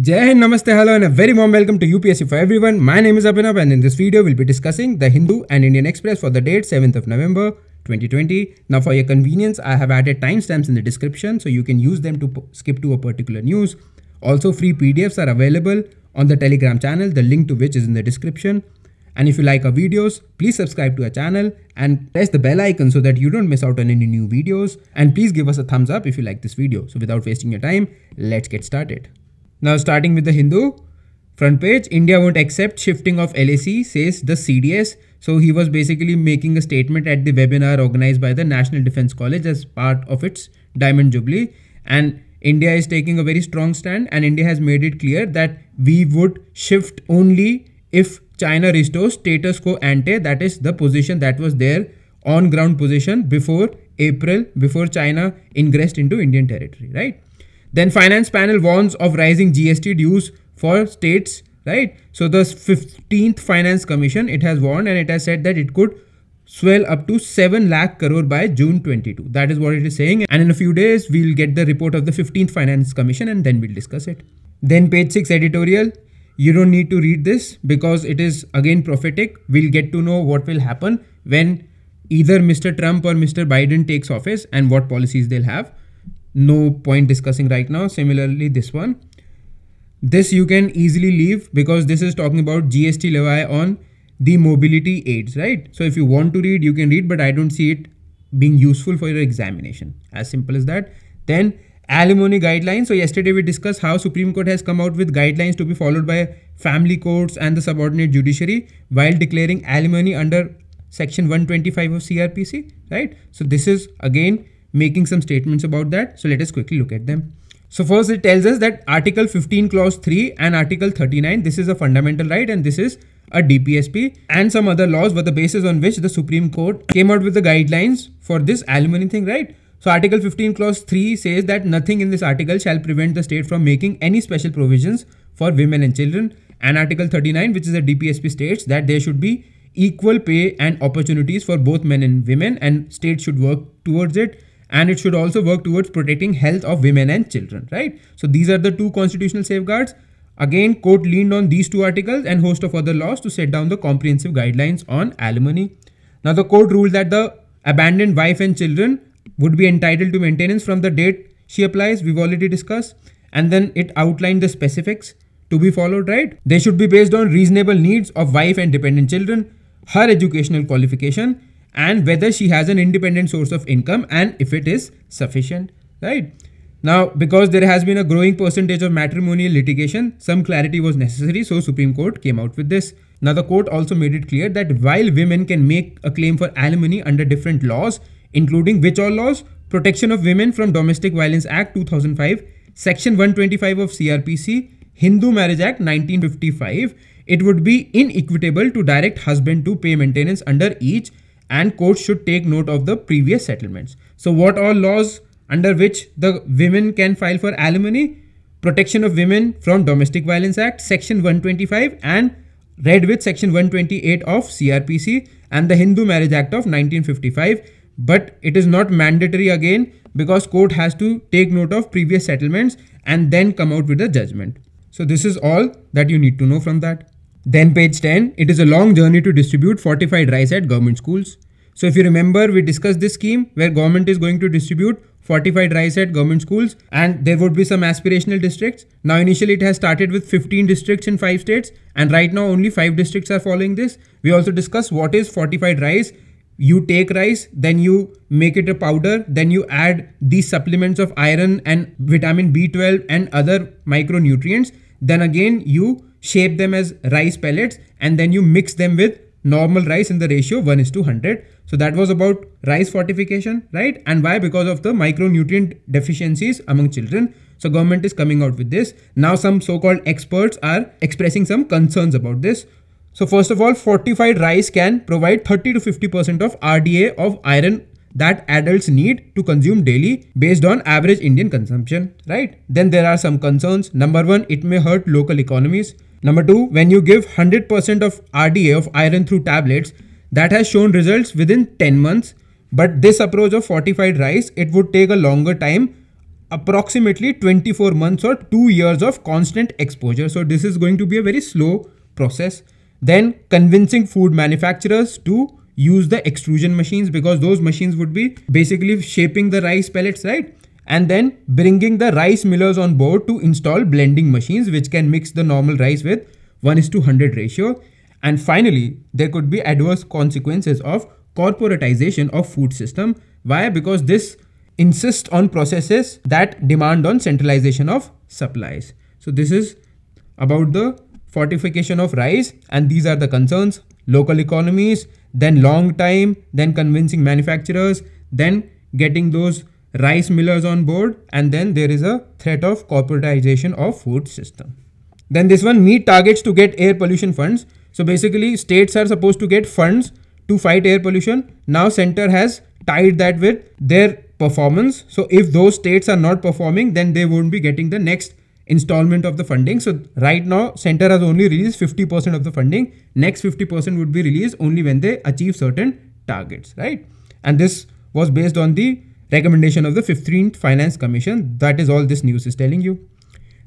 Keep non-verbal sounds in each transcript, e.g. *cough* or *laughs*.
Jai Hind, Namaste, hello and a very warm welcome to UPSC for everyone. My name is Abhinav and in this video we'll be discussing the Hindu and Indian Express for the date 7th of November 2020. Now for your convenience, I have added timestamps in the description so you can use them to skip to a particular news. Also free PDFs are available on the Telegram channel, the link to which is in the description. And if you like our videos, please subscribe to our channel and press the bell icon so that you don't miss out on any new videos. And please give us a thumbs up if you like this video. So without wasting your time, let's get started. Now starting with the Hindu front page, India won't accept shifting of LAC, says the CDS. So he was basically making a statement at the webinar organized by the National Defense College as part of its Diamond Jubilee. And India is taking a very strong stand and India has made it clear that we would shift only if China restores status quo ante, that is the position that was there on ground position before April, before China ingressed into Indian territory, right? Then finance panel warns of rising GST dues for states, right? So the 15th finance commission, it has warned and it has said that it could swell up to 7 lakh crore by June 22. That is what it is saying. And in a few days, we'll get the report of the 15th finance commission and then we'll discuss it. Then page 6 editorial. You don't need to read this because it is again prophetic. We'll get to know what will happen when either Mr. Trump or Mr. Biden takes office and what policies they'll have no point discussing right now similarly this one this you can easily leave because this is talking about gst levy on the mobility aids right so if you want to read you can read but i don't see it being useful for your examination as simple as that then alimony guidelines so yesterday we discussed how supreme court has come out with guidelines to be followed by family courts and the subordinate judiciary while declaring alimony under section 125 of crpc right so this is again making some statements about that. So let us quickly look at them. So first it tells us that Article 15 Clause 3 and Article 39, this is a fundamental right and this is a DPSP and some other laws were the basis on which the Supreme Court came out with the guidelines for this alimony thing, right? So Article 15 Clause 3 says that nothing in this article shall prevent the state from making any special provisions for women and children and Article 39 which is a DPSP states that there should be equal pay and opportunities for both men and women and states should work towards it and it should also work towards protecting health of women and children right so these are the two constitutional safeguards again court leaned on these two articles and host of other laws to set down the comprehensive guidelines on alimony now the court ruled that the abandoned wife and children would be entitled to maintenance from the date she applies we've already discussed and then it outlined the specifics to be followed right they should be based on reasonable needs of wife and dependent children her educational qualification and whether she has an independent source of income and if it is sufficient, right? Now, because there has been a growing percentage of matrimonial litigation, some clarity was necessary, so Supreme Court came out with this. Now, the court also made it clear that while women can make a claim for alimony under different laws, including which all laws? Protection of Women from Domestic Violence Act 2005, Section 125 of CRPC, Hindu Marriage Act 1955, it would be inequitable to direct husband to pay maintenance under each and courts should take note of the previous settlements. So what are laws under which the women can file for alimony? Protection of Women from Domestic Violence Act, Section 125 and read with Section 128 of CRPC and the Hindu Marriage Act of 1955 but it is not mandatory again because court has to take note of previous settlements and then come out with a judgment. So this is all that you need to know from that. Then page 10, it is a long journey to distribute fortified rice at government schools. So if you remember, we discussed this scheme where government is going to distribute fortified rice at government schools and there would be some aspirational districts. Now initially it has started with 15 districts in 5 states and right now only 5 districts are following this. We also discussed what is fortified rice. You take rice, then you make it a powder, then you add these supplements of iron and vitamin B12 and other micronutrients. Then again you shape them as rice pellets and then you mix them with normal rice in the ratio 1 is to 100. So that was about rice fortification, right? And why? Because of the micronutrient deficiencies among children. So government is coming out with this. Now some so-called experts are expressing some concerns about this. So first of all, fortified rice can provide 30 to 50% of RDA of iron that adults need to consume daily based on average Indian consumption, right? Then there are some concerns. Number one, it may hurt local economies. Number two, when you give 100% of RDA of iron through tablets, that has shown results within 10 months. But this approach of fortified rice, it would take a longer time, approximately 24 months or 2 years of constant exposure. So this is going to be a very slow process. Then convincing food manufacturers to use the extrusion machines because those machines would be basically shaping the rice pellets, right? and then bringing the rice millers on board to install blending machines which can mix the normal rice with 1 is to 100 ratio. And finally, there could be adverse consequences of corporatization of food system. Why? Because this insists on processes that demand on centralization of supplies. So this is about the fortification of rice and these are the concerns, local economies, then long time, then convincing manufacturers, then getting those rice millers on board and then there is a threat of corporatization of food system. Then this one meet targets to get air pollution funds. So basically states are supposed to get funds to fight air pollution. Now center has tied that with their performance. So if those states are not performing then they won't be getting the next installment of the funding. So right now center has only released 50% of the funding. Next 50% would be released only when they achieve certain targets, right? And this was based on the recommendation of the 15th Finance Commission. That is all this news is telling you.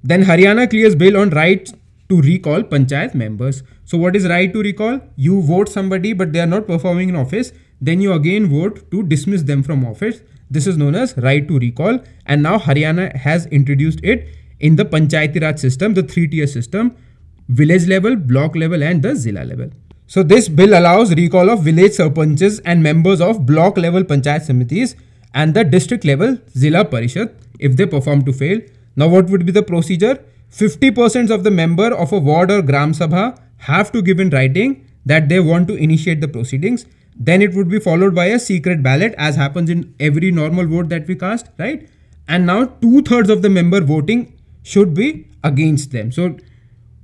Then Haryana clears bill on right to recall panchayat members. So what is right to recall? You vote somebody but they are not performing in office. Then you again vote to dismiss them from office. This is known as right to recall. And now Haryana has introduced it in the Panchayati Raj system, the three-tier system, village level, block level and the zilla level. So this bill allows recall of village sarpanches and members of block level panchayat samitis and the district level Zilla Parishad if they perform to fail. Now what would be the procedure? 50% of the member of a ward or Gram Sabha have to give in writing that they want to initiate the proceedings. Then it would be followed by a secret ballot as happens in every normal vote that we cast, right? And now two thirds of the member voting should be against them. So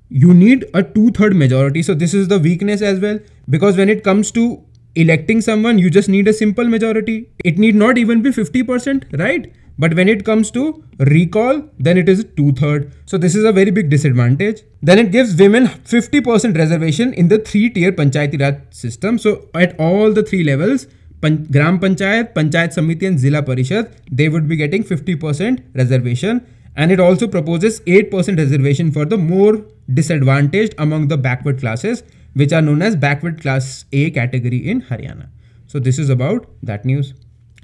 you need a two third majority. So this is the weakness as well because when it comes to electing someone you just need a simple majority it need not even be 50% right but when it comes to recall then it is two-third so this is a very big disadvantage then it gives women 50% reservation in the three-tier panchayati raj system so at all the three levels Pan gram panchayat panchayat samiti and zilla parishad they would be getting 50% reservation and it also proposes 8% reservation for the more disadvantaged among the backward classes which are known as backward class A category in Haryana. So this is about that news.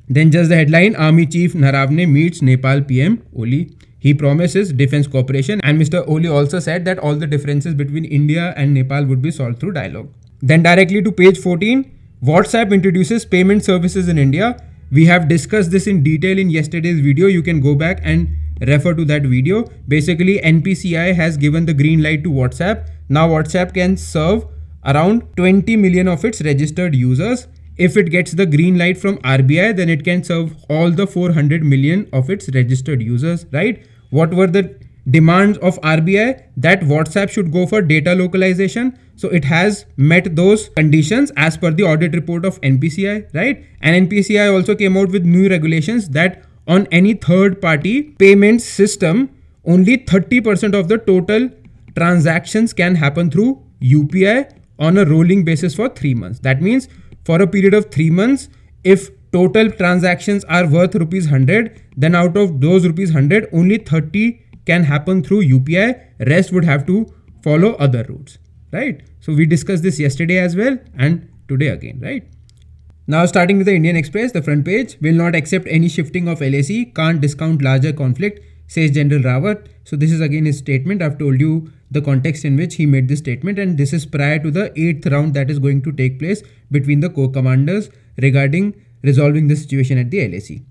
Then just the headline Army Chief Naravne meets Nepal PM Oli. He promises defense cooperation and Mr. Oli also said that all the differences between India and Nepal would be solved through dialogue. Then directly to page 14, WhatsApp introduces payment services in India. We have discussed this in detail in yesterday's video. You can go back and refer to that video. Basically, NPCI has given the green light to WhatsApp. Now WhatsApp can serve around 20 million of its registered users. If it gets the green light from RBI, then it can serve all the 400 million of its registered users, right? What were the demands of RBI? That WhatsApp should go for data localization. So it has met those conditions as per the audit report of NPCI, right? And NPCI also came out with new regulations that on any third party payment system, only 30% of the total transactions can happen through UPI on a rolling basis for three months. That means for a period of three months, if total transactions are worth rupees 100, then out of those rupees 100, only 30 can happen through UPI. Rest would have to follow other routes, right? So we discussed this yesterday as well and today again, right? Now starting with the Indian Express, the front page will not accept any shifting of LAC. can't discount larger conflict says General Rawat. So this is again his statement. I've told you the context in which he made this statement and this is prior to the 8th round that is going to take place between the co-commanders regarding resolving the situation at the LAC.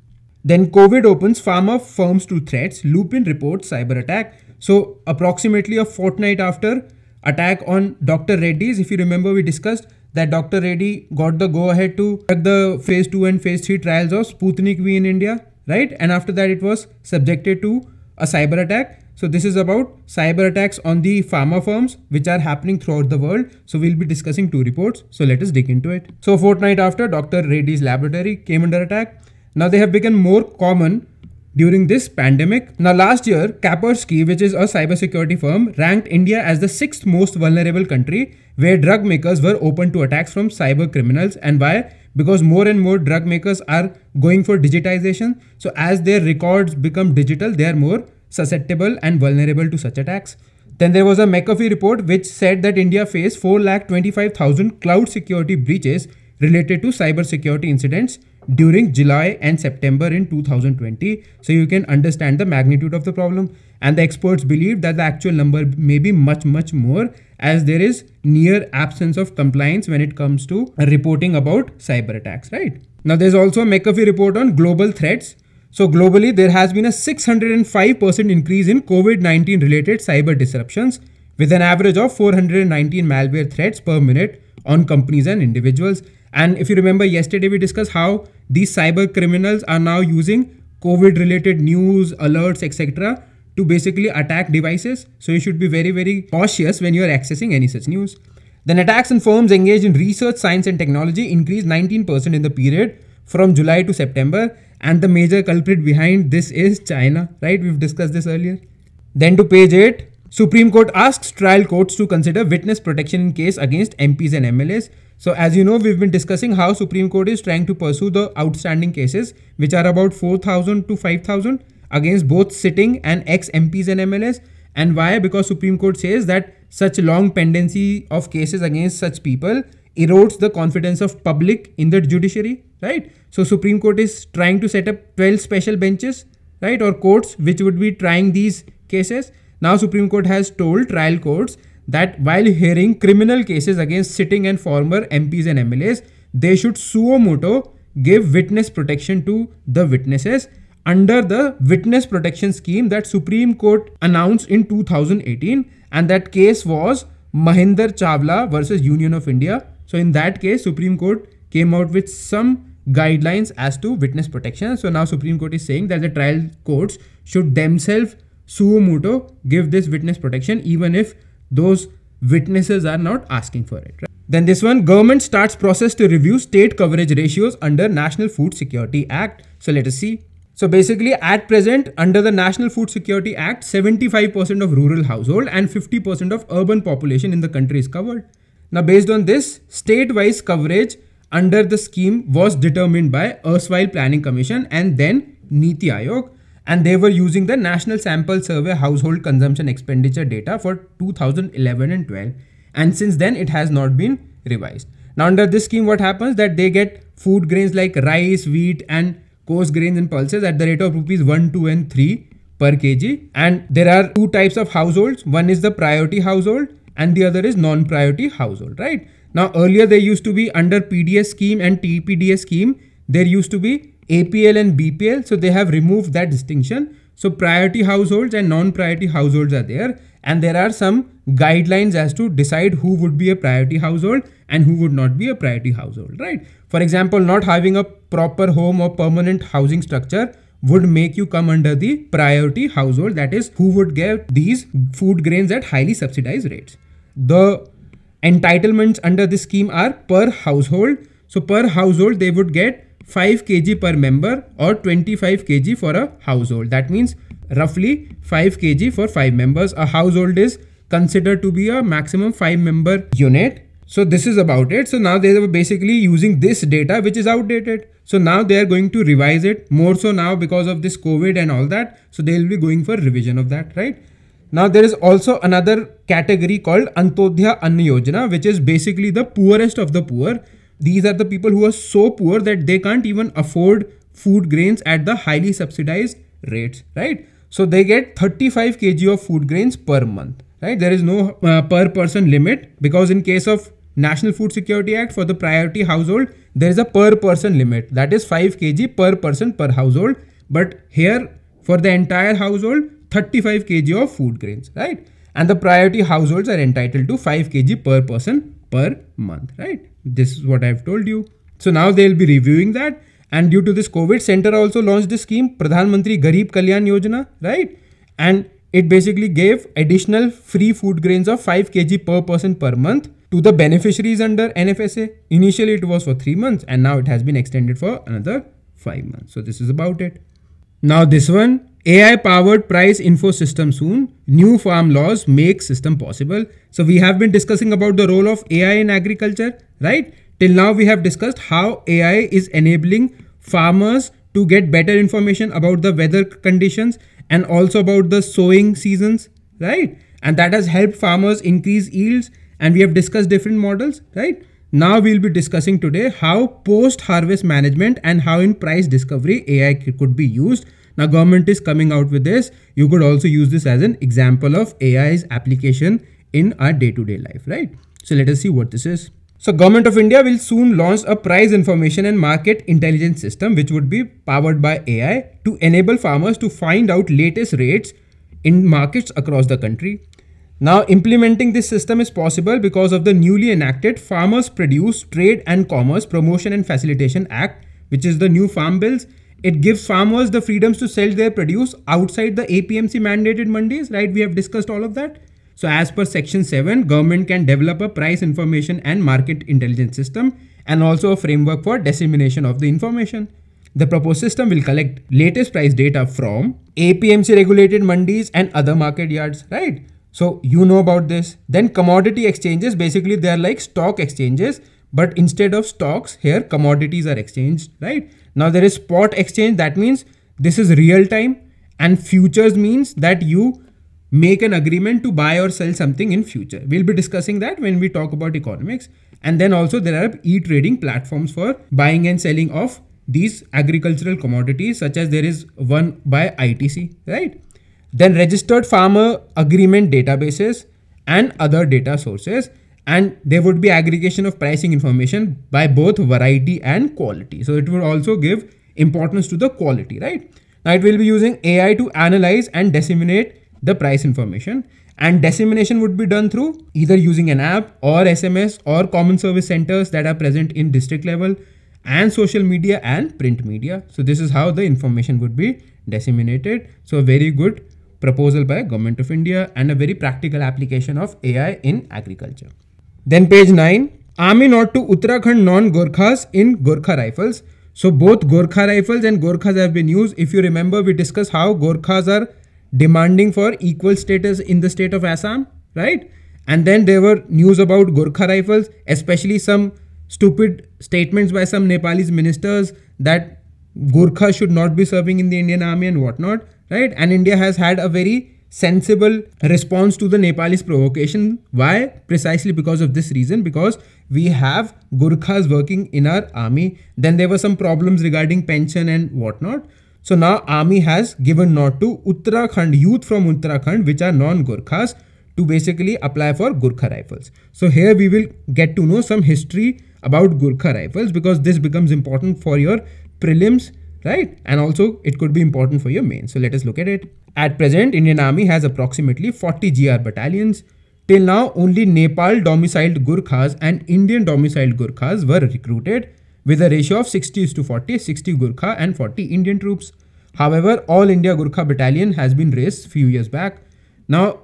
Then COVID opens pharma firms to threats. Lupin reports cyber attack. So approximately a fortnight after attack on Dr. Reddy's, if you remember we discussed that Dr. Reddy got the go ahead to the phase 2 and phase 3 trials of Sputnik V in India right? And after that, it was subjected to a cyber attack. So this is about cyber attacks on the pharma firms which are happening throughout the world. So we'll be discussing two reports. So let us dig into it. So fortnight after Dr. Reddy's laboratory came under attack. Now they have become more common during this pandemic. Now last year, Kaspersky, which is a cybersecurity firm, ranked India as the sixth most vulnerable country where drug makers were open to attacks from cyber criminals and why because more and more drug makers are going for digitization. So as their records become digital, they are more susceptible and vulnerable to such attacks. Then there was a McAfee report which said that India faced 4,25,000 cloud security breaches related to cybersecurity incidents during July and September in 2020. So you can understand the magnitude of the problem. And the experts believe that the actual number may be much, much more as there is near absence of compliance when it comes to reporting about cyber attacks, right? Now, there's also a McAfee report on global threats. So, globally, there has been a 605% increase in COVID 19 related cyber disruptions with an average of 419 malware threats per minute on companies and individuals. And if you remember, yesterday we discussed how these cyber criminals are now using COVID related news, alerts, etc to basically attack devices. So you should be very, very cautious when you are accessing any such news. Then attacks on firms engaged in research, science and technology increased 19% in the period from July to September. And the major culprit behind this is China, right? We've discussed this earlier. Then to page 8, Supreme Court asks trial courts to consider witness protection in case against MPs and MLAs. So as you know, we've been discussing how Supreme Court is trying to pursue the outstanding cases, which are about 4,000 to 5,000 against both sitting and ex MPs and MLS. And why? Because Supreme Court says that such long pendency of cases against such people erodes the confidence of public in the judiciary, right? So Supreme Court is trying to set up 12 special benches, right, or courts which would be trying these cases. Now Supreme Court has told trial courts that while hearing criminal cases against sitting and former MPs and MLAs, they should suo moto give witness protection to the witnesses under the witness protection scheme that Supreme Court announced in 2018 and that case was Mahinder Chavla versus Union of India. So in that case Supreme Court came out with some guidelines as to witness protection. So now Supreme Court is saying that the trial courts should themselves suo motu give this witness protection even if those witnesses are not asking for it. Right? Then this one, government starts process to review state coverage ratios under National Food Security Act. So let us see so basically at present under the National Food Security Act, 75% of rural household and 50% of urban population in the country is covered. Now based on this, state-wise coverage under the scheme was determined by erstwhile Planning Commission and then Niti Aayog and they were using the National Sample Survey household consumption expenditure data for 2011 and 12 and since then it has not been revised. Now under this scheme what happens that they get food grains like rice, wheat and coarse grains and pulses at the rate of rupees 1, 2 and 3 per kg. And there are two types of households. One is the priority household and the other is non-priority household, right? Now earlier there used to be under PDS scheme and TPDS scheme, there used to be APL and BPL. So they have removed that distinction. So priority households and non-priority households are there and there are some guidelines as to decide who would be a priority household and who would not be a priority household, right? For example, not having a proper home or permanent housing structure would make you come under the priority household that is who would get these food grains at highly subsidized rates. The entitlements under this scheme are per household. So per household they would get 5 kg per member or 25 kg for a household. That means roughly 5 kg for 5 members. A household is considered to be a maximum 5 member unit so this is about it. So now they were basically using this data which is outdated. So now they are going to revise it more so now because of this COVID and all that. So they will be going for revision of that, right? Now there is also another category called Antodhya Anna Yojana, which is basically the poorest of the poor. These are the people who are so poor that they can't even afford food grains at the highly subsidized rates, right? So they get 35 kg of food grains per month, right? There is no uh, per person limit because in case of National Food Security Act for the priority household, there is a per person limit that is 5 kg per person per household. But here for the entire household, 35 kg of food grains, right? And the priority households are entitled to 5 kg per person per month, right? This is what I've told you. So now they'll be reviewing that. And due to this COVID, center also launched the scheme, Pradhan Mantri Garib Kalyan Yojana, right? And it basically gave additional free food grains of 5 kg per person per month to the beneficiaries under NFSA. Initially, it was for three months and now it has been extended for another five months. So this is about it. Now this one, AI powered price info system soon. New farm laws make system possible. So we have been discussing about the role of AI in agriculture, right? Till now, we have discussed how AI is enabling farmers to get better information about the weather conditions and also about the sowing seasons, right? And that has helped farmers increase yields and we have discussed different models, right? Now we'll be discussing today how post-harvest management and how in price discovery AI could be used. Now government is coming out with this. You could also use this as an example of AI's application in our day-to-day -day life, right? So let us see what this is. So government of India will soon launch a price information and market intelligence system which would be powered by AI to enable farmers to find out latest rates in markets across the country. Now, implementing this system is possible because of the newly enacted Farmers Produce, Trade and Commerce Promotion and Facilitation Act, which is the new farm bills. It gives farmers the freedoms to sell their produce outside the APMC mandated Mondays, right? We have discussed all of that. So as per section 7, government can develop a price information and market intelligence system and also a framework for dissemination of the information. The proposed system will collect latest price data from APMC regulated mandis and other market yards, right? So you know about this. Then commodity exchanges, basically they are like stock exchanges, but instead of stocks here, commodities are exchanged, right? Now there is spot exchange. That means this is real time and futures means that you make an agreement to buy or sell something in future. We'll be discussing that when we talk about economics. And then also there are e-trading platforms for buying and selling of these agricultural commodities such as there is one by ITC, right? then registered farmer agreement databases and other data sources and there would be aggregation of pricing information by both variety and quality. So it would also give importance to the quality, right? Now it will be using AI to analyze and disseminate the price information and dissemination would be done through either using an app or SMS or common service centers that are present in district level and social media and print media. So this is how the information would be disseminated. So very good proposal by Government of India and a very practical application of AI in agriculture. Then page 9, Army not to Uttarakhand non-Gorkhas in Gorkha rifles. So both Gorkha rifles and Gorkhas have been used. If you remember, we discussed how Gorkhas are demanding for equal status in the state of Assam, right? And then there were news about Gorkha rifles, especially some stupid statements by some Nepalese ministers that Gorkha should not be serving in the Indian army and whatnot right? And India has had a very sensible response to the Nepalese provocation. Why? Precisely because of this reason, because we have Gurkhas working in our army. Then there were some problems regarding pension and whatnot. So now army has given nod to Uttarakhand, youth from Uttarakhand, which are non-Gurkhas, to basically apply for Gurkha rifles. So here we will get to know some history about Gurkha rifles because this becomes important for your prelims right? And also it could be important for your main. So let us look at it. At present, Indian Army has approximately 40 GR battalions. Till now, only Nepal domiciled Gurkhas and Indian domiciled Gurkhas were recruited with a ratio of 60 to 40, 60 Gurkha and 40 Indian troops. However, All India Gurkha Battalion has been raised few years back. Now,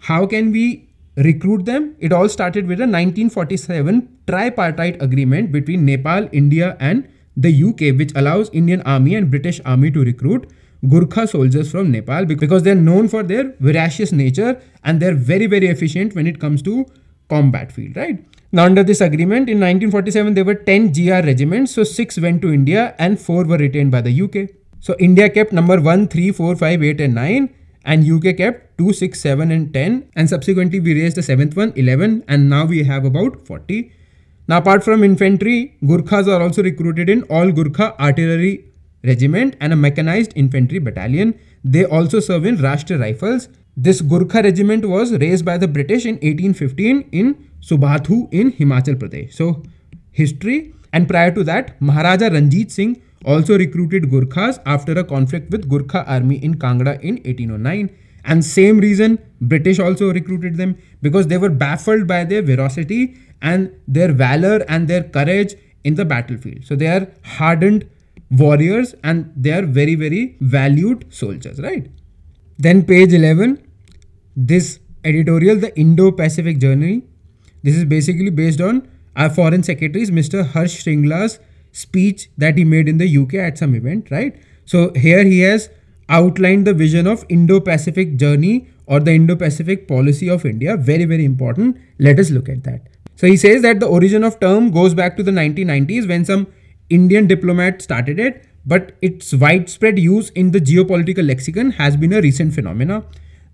how can we recruit them? It all started with a 1947 tripartite agreement between Nepal, India and the UK, which allows Indian Army and British Army to recruit Gurkha soldiers from Nepal because they're known for their voracious nature and they're very, very efficient when it comes to combat field, right? Now, under this agreement, in 1947, there were 10 GR regiments, so 6 went to India and 4 were retained by the UK. So, India kept number 1, 3, 4, 5, 8 and 9 and UK kept 2, 6, 7 and 10 and subsequently we raised the 7th one, 11 and now we have about 40 now, apart from infantry, Gurkhas are also recruited in all Gurkha artillery regiment and a mechanized infantry battalion. They also serve in Rashtra Rifles. This Gurkha regiment was raised by the British in 1815 in Subathu in Himachal Pradesh. So, history. And prior to that, Maharaja Ranjit Singh also recruited Gurkhas after a conflict with Gurkha army in Kangra in 1809. And same reason, British also recruited them because they were baffled by their veracity and their valor and their courage in the battlefield. So they are hardened warriors and they are very, very valued soldiers, right? Then page 11, this editorial, the Indo-Pacific Journey. This is basically based on our foreign secretary's Mr. Harsh Shringla's speech that he made in the UK at some event, right? So here he has outlined the vision of Indo-Pacific journey or the Indo-Pacific policy of India. Very, very important. Let us look at that. So he says that the origin of term goes back to the 1990s when some Indian diplomat started it, but its widespread use in the geopolitical lexicon has been a recent phenomena.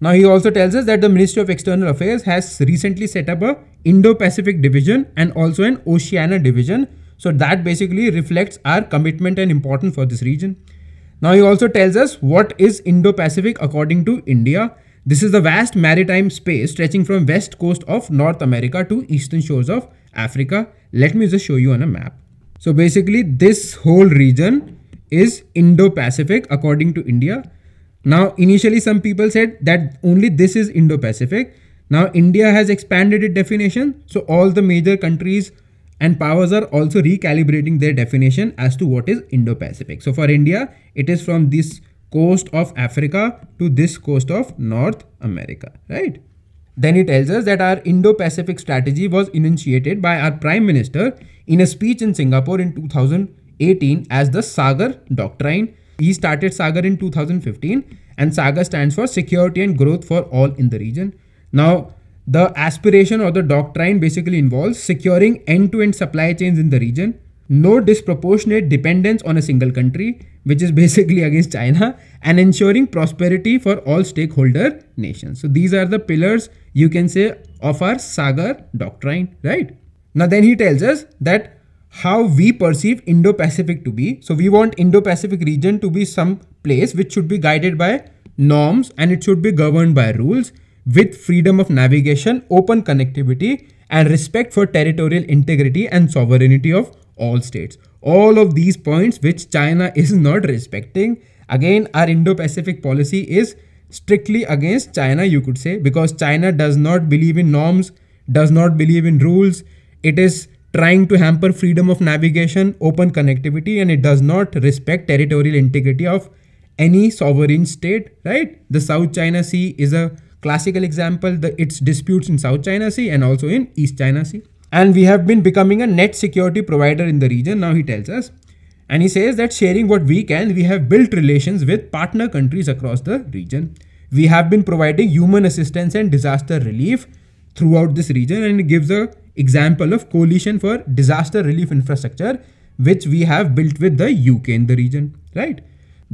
Now he also tells us that the Ministry of External Affairs has recently set up a Indo-Pacific division and also an Oceania division. So that basically reflects our commitment and importance for this region. Now he also tells us what is Indo-Pacific according to India. This is the vast maritime space stretching from west coast of North America to eastern shores of Africa. Let me just show you on a map. So basically this whole region is Indo-Pacific according to India. Now initially some people said that only this is Indo-Pacific. Now India has expanded its definition. So all the major countries and powers are also recalibrating their definition as to what is Indo-Pacific. So for India, it is from this coast of Africa to this coast of North America, right? Then he tells us that our Indo-Pacific strategy was initiated by our Prime Minister in a speech in Singapore in 2018 as the Sagar Doctrine. He started Sagar in 2015 and Sagar stands for security and growth for all in the region. Now, the aspiration or the doctrine basically involves securing end-to-end -end supply chains in the region, no disproportionate dependence on a single country, which is basically *laughs* against China, and ensuring prosperity for all stakeholder nations. So these are the pillars, you can say, of our Sagar doctrine, right? Now then he tells us that how we perceive Indo-Pacific to be. So we want Indo-Pacific region to be some place which should be guided by norms and it should be governed by rules with freedom of navigation, open connectivity and respect for territorial integrity and sovereignty of all states. All of these points which China is not respecting. Again, our Indo-Pacific policy is strictly against China, you could say, because China does not believe in norms, does not believe in rules. It is trying to hamper freedom of navigation, open connectivity, and it does not respect territorial integrity of any sovereign state, right? The South China Sea is a classical example, the, its disputes in South China Sea and also in East China Sea and we have been becoming a net security provider in the region now he tells us and he says that sharing what we can we have built relations with partner countries across the region we have been providing human assistance and disaster relief throughout this region and it gives a example of coalition for disaster relief infrastructure which we have built with the uk in the region right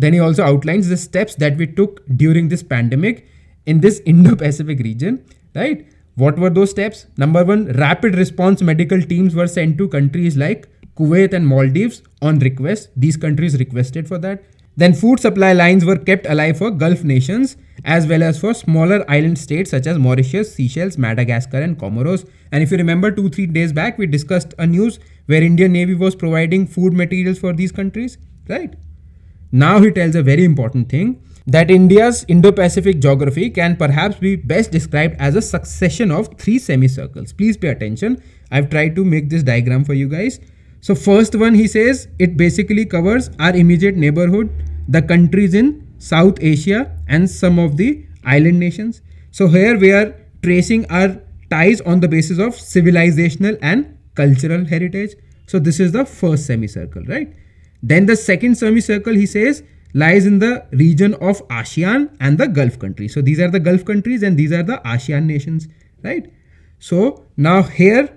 then he also outlines the steps that we took during this pandemic in this indo-pacific region right what were those steps? Number one, rapid response medical teams were sent to countries like Kuwait and Maldives on request. These countries requested for that. Then food supply lines were kept alive for Gulf nations as well as for smaller island states such as Mauritius, Seychelles, Madagascar and Comoros. And if you remember 2-3 days back we discussed a news where Indian Navy was providing food materials for these countries, right? Now he tells a very important thing that India's Indo-Pacific geography can perhaps be best described as a succession of three semicircles. Please pay attention. I've tried to make this diagram for you guys. So first one he says it basically covers our immediate neighborhood, the countries in South Asia and some of the island nations. So here we are tracing our ties on the basis of civilizational and cultural heritage. So this is the first semicircle, right? Then the second semicircle he says lies in the region of ASEAN and the Gulf countries. So these are the Gulf countries and these are the ASEAN nations, right? So now here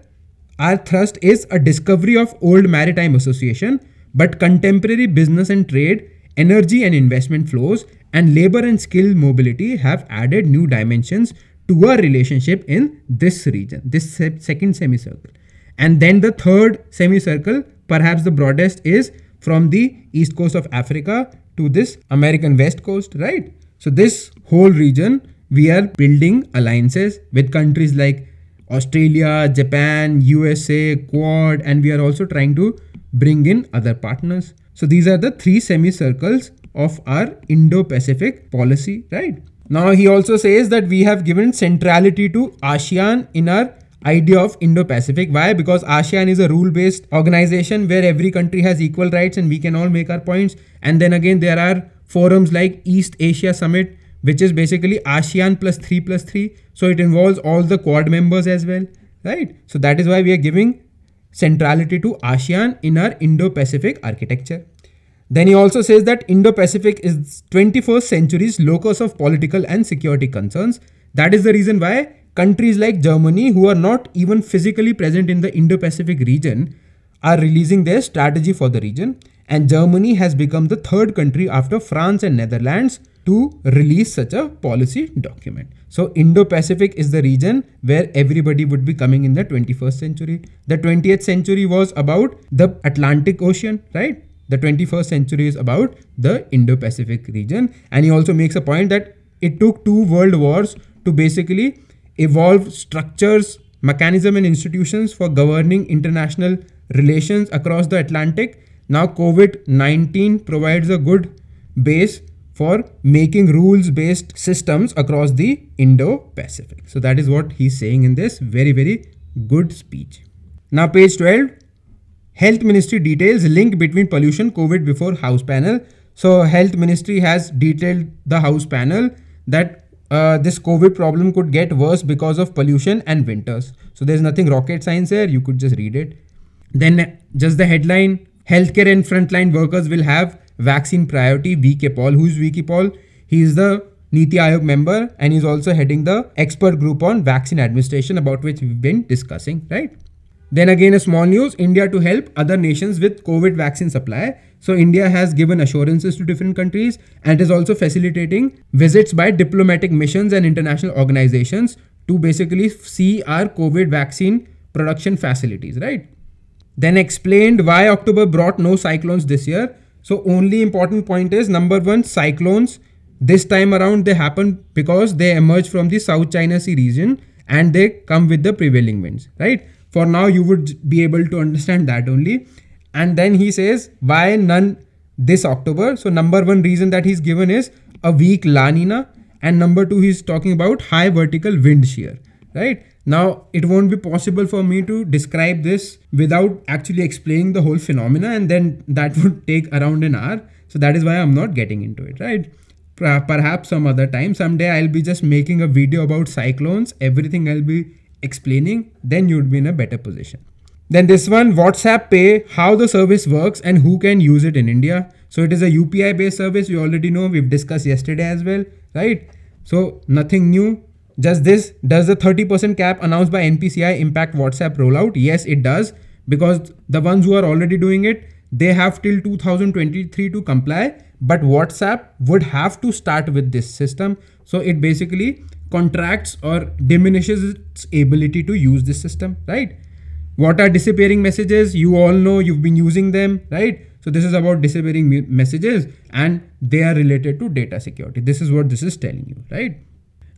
our thrust is a discovery of old maritime association, but contemporary business and trade, energy and investment flows and labor and skill mobility have added new dimensions to our relationship in this region, this second semicircle. And then the third semicircle, perhaps the broadest is from the east coast of Africa to this American West Coast, right? So this whole region, we are building alliances with countries like Australia, Japan, USA, Quad, and we are also trying to bring in other partners. So these are the three semicircles of our Indo-Pacific policy, right? Now he also says that we have given centrality to ASEAN in our idea of Indo-Pacific. Why? Because ASEAN is a rule-based organization where every country has equal rights and we can all make our points. And then again, there are forums like East Asia Summit, which is basically ASEAN plus 3 plus 3. So it involves all the Quad members as well, right? So that is why we are giving centrality to ASEAN in our Indo-Pacific architecture. Then he also says that Indo-Pacific is 21st century's locus of political and security concerns. That is the reason why countries like Germany, who are not even physically present in the Indo Pacific region, are releasing their strategy for the region. And Germany has become the third country after France and Netherlands to release such a policy document. So, Indo Pacific is the region where everybody would be coming in the 21st century. The 20th century was about the Atlantic Ocean, right? The 21st century is about the Indo Pacific region. And he also makes a point that it took two world wars to basically evolve structures, mechanism and institutions for governing international relations across the Atlantic. Now COVID-19 provides a good base for making rules-based systems across the Indo-Pacific. So that is what he's saying in this very, very good speech. Now page 12, Health Ministry details link between pollution COVID before house panel. So health ministry has detailed the house panel that uh, this COVID problem could get worse because of pollution and winters. So there's nothing rocket science here. You could just read it. Then just the headline, healthcare and frontline workers will have vaccine priority. VK Paul, who's VK Paul? He is the Niti Aayog member and he's also heading the expert group on vaccine administration about which we've been discussing, right? Then again, a small news India to help other nations with COVID vaccine supply. So, India has given assurances to different countries and is also facilitating visits by diplomatic missions and international organizations to basically see our COVID vaccine production facilities, right? Then explained why October brought no cyclones this year. So, only important point is number one, cyclones this time around they happen because they emerge from the South China Sea region and they come with the prevailing winds, right? for now you would be able to understand that only and then he says why none this october so number one reason that he's given is a weak la nina and number two he's talking about high vertical wind shear right now it won't be possible for me to describe this without actually explaining the whole phenomena and then that *laughs* would take around an hour so that is why i'm not getting into it right perhaps some other time someday i'll be just making a video about cyclones everything i'll be explaining, then you'd be in a better position. Then this one, WhatsApp Pay, how the service works and who can use it in India. So it is a UPI based service. We already know, we've discussed yesterday as well, right? So nothing new. Just this, does the 30% cap announced by NPCI impact WhatsApp rollout? Yes, it does because the ones who are already doing it, they have till 2023 to comply, but WhatsApp would have to start with this system. So it basically contracts or diminishes its ability to use this system, right? What are disappearing messages? You all know you've been using them, right? So this is about disappearing messages and they are related to data security. This is what this is telling you, right?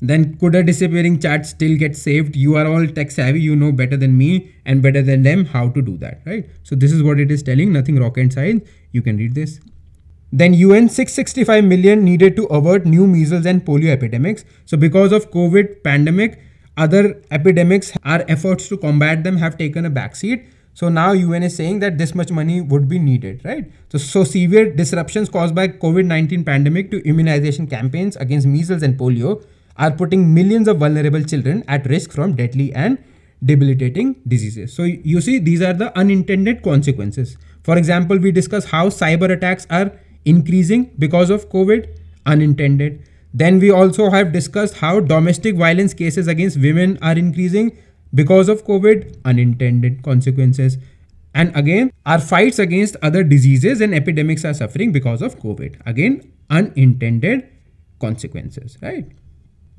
Then could a disappearing chat still get saved? You are all tech savvy, you know better than me and better than them how to do that, right? So this is what it is telling, nothing rocket science. You can read this then UN 665 million needed to avert new measles and polio epidemics. So because of COVID pandemic, other epidemics, our efforts to combat them have taken a backseat. So now UN is saying that this much money would be needed, right? So, so severe disruptions caused by COVID-19 pandemic to immunization campaigns against measles and polio are putting millions of vulnerable children at risk from deadly and debilitating diseases. So you see, these are the unintended consequences. For example, we discuss how cyber attacks are increasing because of COVID? Unintended. Then we also have discussed how domestic violence cases against women are increasing because of COVID, unintended consequences. And again, our fights against other diseases and epidemics are suffering because of COVID. Again, unintended consequences, right?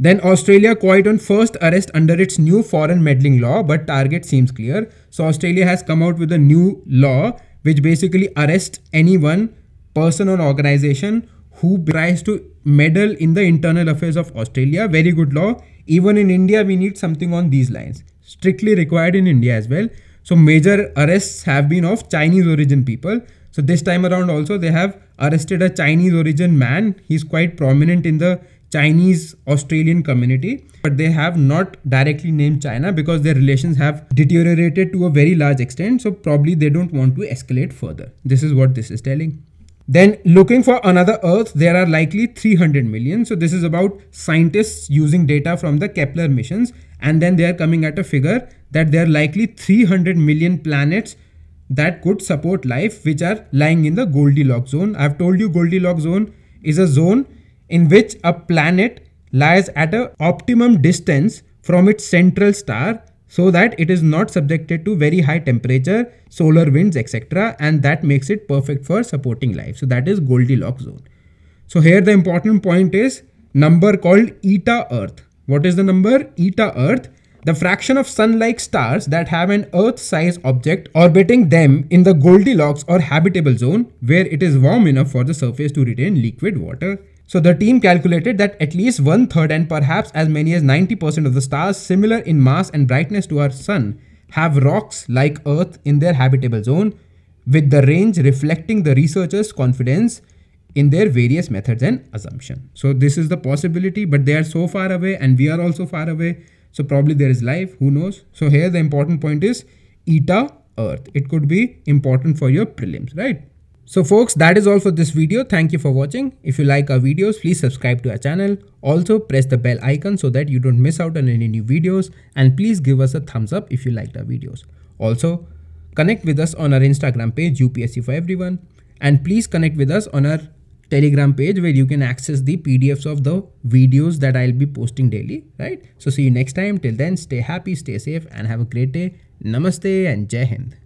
Then Australia quite on first arrest under its new foreign meddling law, but target seems clear. So Australia has come out with a new law which basically arrests anyone person or organization who tries to meddle in the internal affairs of Australia. Very good law. Even in India, we need something on these lines. Strictly required in India as well. So major arrests have been of Chinese origin people. So this time around also they have arrested a Chinese origin man. He's quite prominent in the Chinese Australian community, but they have not directly named China because their relations have deteriorated to a very large extent. So probably they don't want to escalate further. This is what this is telling. Then looking for another Earth, there are likely 300 million. So this is about scientists using data from the Kepler missions. And then they are coming at a figure that there are likely 300 million planets that could support life, which are lying in the Goldilocks zone. I've told you Goldilocks zone is a zone in which a planet lies at an optimum distance from its central star so that it is not subjected to very high temperature, solar winds, etc. And that makes it perfect for supporting life. So that is Goldilocks zone. So here the important point is number called eta earth. What is the number? Eta earth. The fraction of sun-like stars that have an Earth-sized object orbiting them in the Goldilocks or habitable zone where it is warm enough for the surface to retain liquid water so the team calculated that at least one third and perhaps as many as 90% of the stars similar in mass and brightness to our sun have rocks like Earth in their habitable zone, with the range reflecting the researchers' confidence in their various methods and assumption. So this is the possibility, but they are so far away and we are also far away. So probably there is life, who knows? So here the important point is eta Earth. It could be important for your prelims, right? So folks, that is all for this video. Thank you for watching. If you like our videos, please subscribe to our channel. Also press the bell icon so that you don't miss out on any new videos and please give us a thumbs up if you liked our videos. Also, connect with us on our Instagram page UPSC for everyone and please connect with us on our Telegram page where you can access the PDFs of the videos that I'll be posting daily, right? So see you next time. Till then, stay happy, stay safe and have a great day. Namaste and Jai Hind.